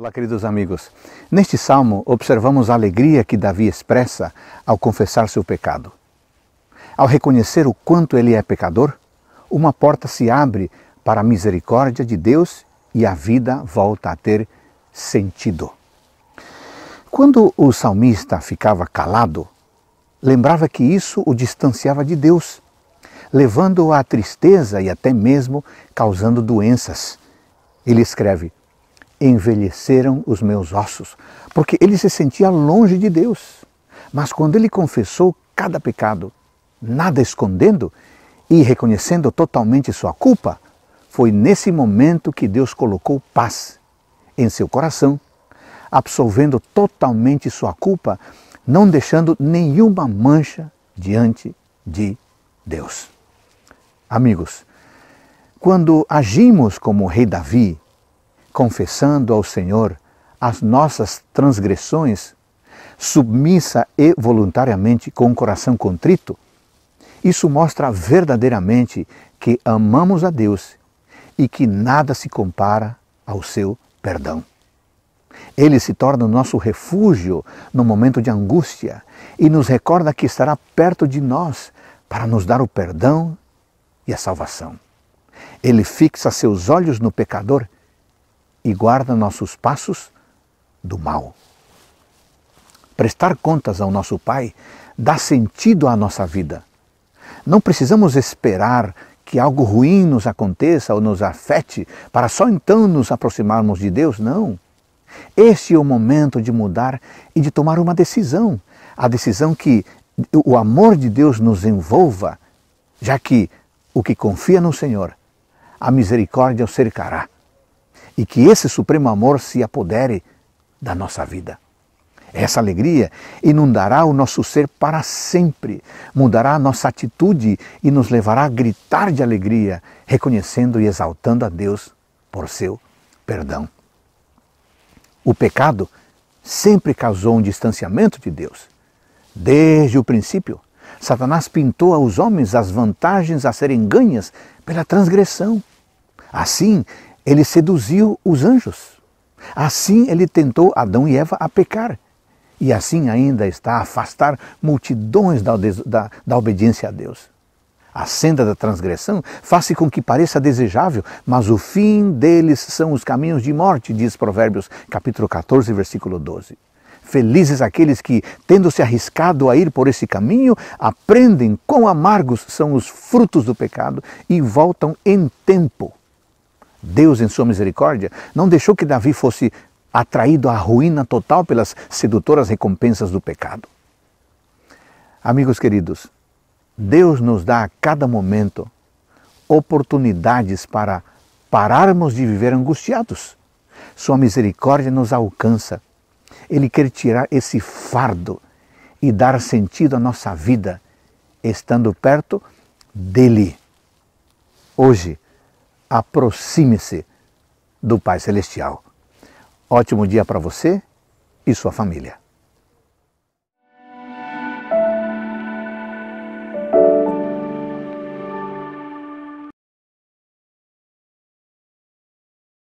Olá, queridos amigos. Neste salmo, observamos a alegria que Davi expressa ao confessar seu pecado. Ao reconhecer o quanto ele é pecador, uma porta se abre para a misericórdia de Deus e a vida volta a ter sentido. Quando o salmista ficava calado, lembrava que isso o distanciava de Deus, levando-o à tristeza e até mesmo causando doenças. Ele escreve: envelheceram os meus ossos, porque ele se sentia longe de Deus. Mas quando ele confessou cada pecado, nada escondendo e reconhecendo totalmente sua culpa, foi nesse momento que Deus colocou paz em seu coração, absolvendo totalmente sua culpa, não deixando nenhuma mancha diante de Deus. Amigos, quando agimos como o rei Davi confessando ao Senhor as nossas transgressões, submissa e voluntariamente com o coração contrito, isso mostra verdadeiramente que amamos a Deus e que nada se compara ao seu perdão. Ele se torna o nosso refúgio no momento de angústia e nos recorda que estará perto de nós para nos dar o perdão e a salvação. Ele fixa seus olhos no pecador e guarda nossos passos do mal. Prestar contas ao nosso Pai dá sentido à nossa vida. Não precisamos esperar que algo ruim nos aconteça ou nos afete para só então nos aproximarmos de Deus, não. Este é o momento de mudar e de tomar uma decisão, a decisão que o amor de Deus nos envolva, já que o que confia no Senhor, a misericórdia o cercará e que esse supremo amor se apodere da nossa vida. Essa alegria inundará o nosso ser para sempre, mudará a nossa atitude e nos levará a gritar de alegria, reconhecendo e exaltando a Deus por seu perdão. O pecado sempre causou um distanciamento de Deus. Desde o princípio, Satanás pintou aos homens as vantagens a serem ganhas pela transgressão. Assim, ele seduziu os anjos. Assim ele tentou Adão e Eva a pecar. E assim ainda está a afastar multidões da, da, da obediência a Deus. A senda da transgressão faz com que pareça desejável, mas o fim deles são os caminhos de morte, diz Provérbios capítulo 14, versículo 12. Felizes aqueles que, tendo-se arriscado a ir por esse caminho, aprendem quão amargos são os frutos do pecado e voltam em tempo Deus, em sua misericórdia, não deixou que Davi fosse atraído à ruína total pelas sedutoras recompensas do pecado. Amigos queridos, Deus nos dá a cada momento oportunidades para pararmos de viver angustiados. Sua misericórdia nos alcança. Ele quer tirar esse fardo e dar sentido à nossa vida, estando perto dele. Hoje, aproxime-se do Pai Celestial. Ótimo dia para você e sua família.